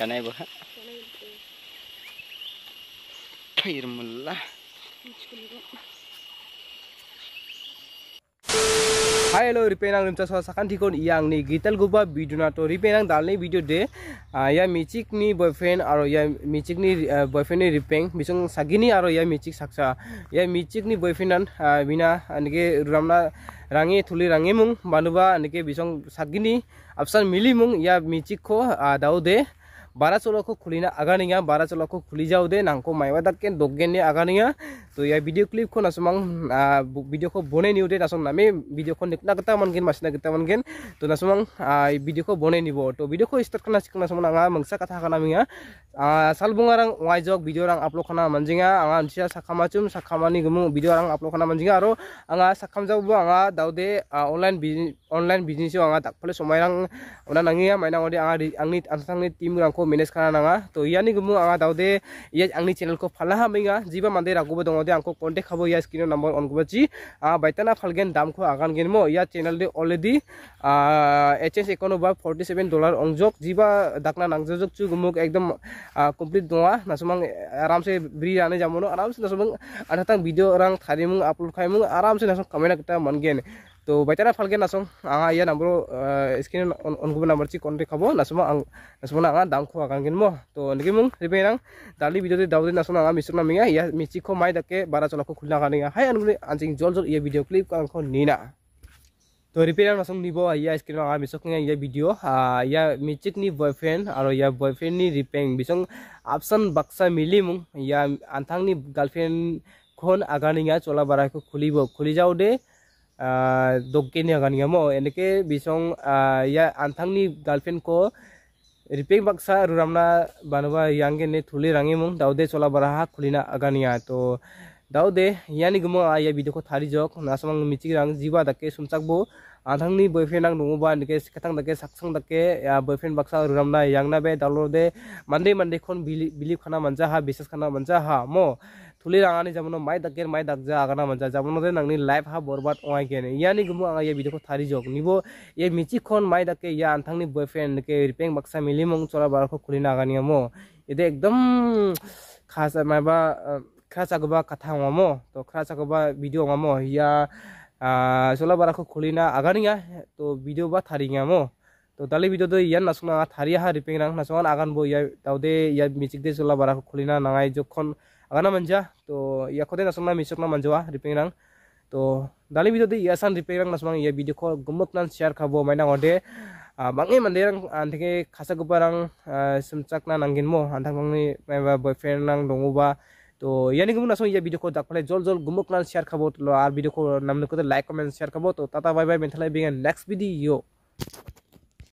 ಚೆನ್ನಾಗಿ ಬಹ ಖೈರ್ಮುಲ್ಲ हेलो रिपेनांग रिमचा साखान थिकोन यांगनि गिताल गुबा बिदुनाथ तो रिपेनांग दालनि भिडियो दे या मिचिकनि बयफ्रेन्ड और या मिचिकनि बयफ्रेन्डनि रिपेंग बिसों सागिनि आरो या मिचिक साक्सा या मिचिकनि बयफ्रेन्डान बिना आनके रुरामना राङे थुलि राङे मुं मानोबा आनके बिसों सागिनि अपसान मिलि मुं या मिचिकखौ दाउ दे बारह सौ लोग खुलना आगानिया बारह सौ लोग खुली जाओ दे नाको माइवा दाक के दगेने आगानिया तो यह भिडियो क्लीप को नासम भिडियो को बने नि नासम नामे भिडियो को निकना गता मनगिन मासीना गता मनगिन तो नासम भिडियो को बने निब तो भिडियो को स्टार्ट करना सिक्न नासम आ मंगसा कथा खानिया साल बुरा रंग वाई जग भिडियो रंग आपलोड खाना मानजिंगा आंसा साखामाचुम साखामानी गुम भिडियो रंग आपलोड खाना मानजिंगा और आंगा साखाम जाऊ आंगा दाउदे ऑनलाइन ऑनलाइन बिजनेस आंगा डाक फल समय रंग नांगा माइना आंगनी आंसांगनी टीम रंग मेनेज खाना तो यानी गुम आंगा दाउदे आंग चेनेल को फाला हमेंगा जीव मानदे रागुब दंग आंको कन्टेक्ट हाब या स्क्रीन नंबर अनगुबी बैतना फालगेन दाम को आगान गेनमो या चेनेल अलरेडी एच एस एक फोर्टी सेवेन डलार अंजक जीवा दाकना नांगजोक चुगम एकदम कम्प्लीट दंग नासमान आराम से ब्री रानी जामो आराम से नासमान आठा भिडियो रंग थारीमु आपलोड खाई मूंग आराम से नासमान कमेना मानगेन তো বাইতারা ফালকে নাচং আঙা ইয়া নাম্বার স্ক্রিন অনগুব নাম্বার চি কন্টাক্ট খাবো নাচম আং নাচম না আঙা দাম খো আগান গিন ম তো নিকি মুং রিবে নাং দালি ভিডিও দে দাউদে নাচম আঙা মিছর নামিং ইয়া মিছি খো মাই দাকে বারা চলা খো খুলনা গানিং হাই আনগুলি আনজিং জল জল ইয়া ভিডিও ক্লিপ কাং খো নিনা তো রিপেয়ার নাচং নিব ইয়া স্ক্রিন আঙা মিছক ইয়া ভিডিও ইয়া মিছিক নি বয়ফ্রেন্ড আর ইয়া বয়ফ্রেন্ড নি রিপেয়ারিং বিছং অপশন বাক্সা মিলি মুং ইয়া আনথাং নি গার্লফ্রেন্ড খন আগানিং চলা বারা খো খুলিব খুলি doggeni aganiyamo eneke bisong ya anthangni girlfriend ko रिपेक बक्सा रुरामना बनवा यांगे ने थुले रंगे दाउदे चोला बराहा खुलिना अगानिया तो दाउदे यानि गुमो आया वीडियो को थारी जोक नासमंग मिचिक रंग जीवा दके सुमचकबो आथांगनि बॉयफ्रेंड आं नंगौबा निके सिखाथां दके साकसं दके बॉयफ्रेंड बक्सा रुरामना यांगना बे दाउलदे मानदे मानदे खन बिलिव खाना मानजा हा बिसेस खाना मानजा हा मो थुले रंगानी जमुनों माय दक्के माय दक्क जा आगना मजा जमुनों दे नंगनी लाइफ हाँ बोरबात ओए क्या ने यानी गुम्बो आगे ये वीडियो को थारी जोग निवो ये मिची कौन माय दक्के या अंथांगनी बॉयफ्रेंड के रिपेंग बक्सा मिली मंग चला बार को खुली नागानी हमो ये दे एकदम खास मैं बा खास अगबा कथा हमो तो खास अगबा वीडियो हमो या चला बार को खुली ना आगानी है तो वीडियो बा थारी है हमो तो ताले वीडियो तो यह नसुना थारी हाँ रिपेंग रंग नसुना आगान बो या ताऊ दे या मिची दे चला बार को खुली ना नगाई जो कौन agana manja to ya kote nasungna misukna manjawa ripengrang to dali video di yasan ripengrang nasmang ya video ko gumuknan share khabo maina ngode bangi manderang antike khasa guparang sumchakna nangin mo antangni boyfriend nang dongoba तो यानी गुम नासो ये video को दाख पाले जल जल गुमक नाल शेयर खाबो तो आर वीडियो को नाम को लाइक कमेंट शेयर खाबो तो ताता बाय बाय मेंथलाई बिगन नेक्स्ट वीडियो